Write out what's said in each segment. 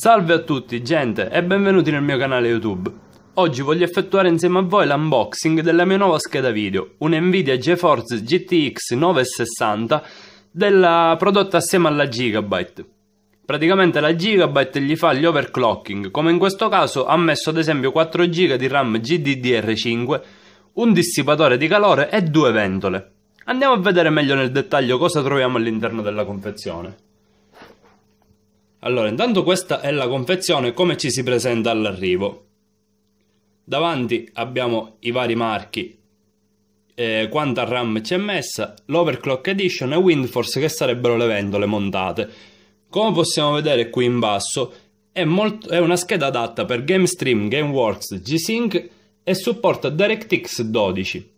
Salve a tutti gente e benvenuti nel mio canale YouTube. Oggi voglio effettuare insieme a voi l'unboxing della mia nuova scheda video, una Nvidia GeForce GTX 960 della prodotta assieme alla Gigabyte. Praticamente la Gigabyte gli fa gli overclocking, come in questo caso ha messo ad esempio 4 GB di RAM GDDR5, un dissipatore di calore e due ventole. Andiamo a vedere meglio nel dettaglio cosa troviamo all'interno della confezione. Allora, intanto questa è la confezione come ci si presenta all'arrivo. Davanti abbiamo i vari marchi, eh, quanta RAM ci è messa, l'Overclock Edition e Windforce che sarebbero le ventole montate. Come possiamo vedere qui in basso è, molto, è una scheda adatta per GameStream, GameWorks, G-Sync e supporta DirectX 12.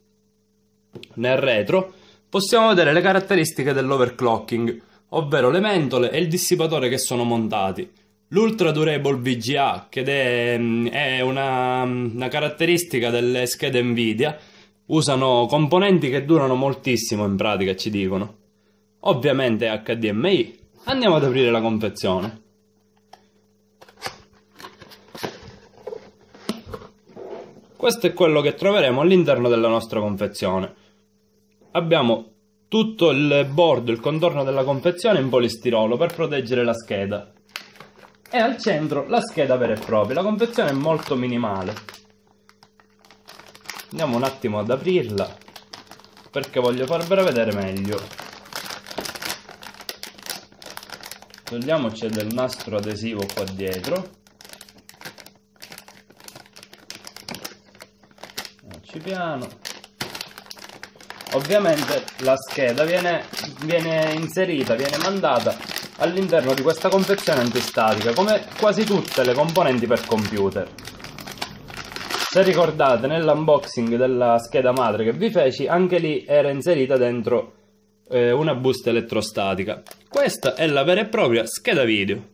Nel retro possiamo vedere le caratteristiche dell'overclocking ovvero le mentole e il dissipatore che sono montati. L'Ultra Durable VGA, che è, è una, una caratteristica delle schede Nvidia, usano componenti che durano moltissimo in pratica, ci dicono. Ovviamente HDMI. Andiamo ad aprire la confezione. Questo è quello che troveremo all'interno della nostra confezione. Abbiamo tutto il bordo, il contorno della confezione in polistirolo per proteggere la scheda. E al centro la scheda vera e propria, la confezione è molto minimale. Andiamo un attimo ad aprirla perché voglio farvela vedere meglio. Togliamoci del nastro adesivo qua dietro. Facci piano. Ovviamente la scheda viene, viene inserita, viene mandata all'interno di questa confezione antistatica, come quasi tutte le componenti per computer. Se ricordate, nell'unboxing della scheda madre che vi feci, anche lì era inserita dentro eh, una busta elettrostatica. Questa è la vera e propria scheda video.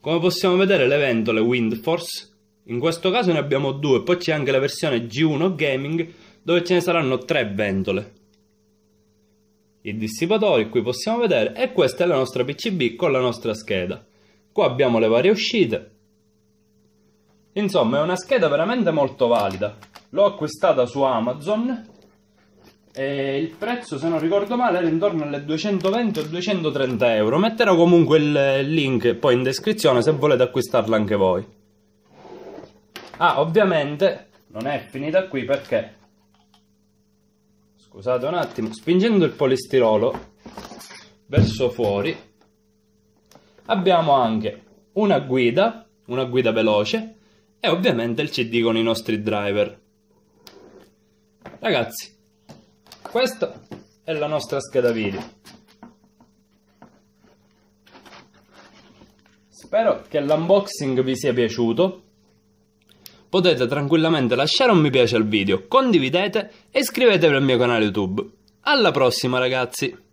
Come possiamo vedere le ventole Windforce, in questo caso ne abbiamo due, poi c'è anche la versione G1 Gaming dove ce ne saranno tre ventole. Il dissipatore qui possiamo vedere e questa è la nostra PCB con la nostra scheda. Qua abbiamo le varie uscite. Insomma è una scheda veramente molto valida. L'ho acquistata su Amazon e il prezzo se non ricordo male era intorno alle 220 o 230 euro. Metterò comunque il link poi in descrizione se volete acquistarla anche voi. Ah ovviamente non è finita qui perché scusate un attimo, spingendo il polistirolo verso fuori abbiamo anche una guida, una guida veloce e ovviamente il CD con i nostri driver. Ragazzi, questa è la nostra scheda video. Spero che l'unboxing vi sia piaciuto potete tranquillamente lasciare un mi piace al video, condividete e iscrivetevi al mio canale YouTube. Alla prossima ragazzi!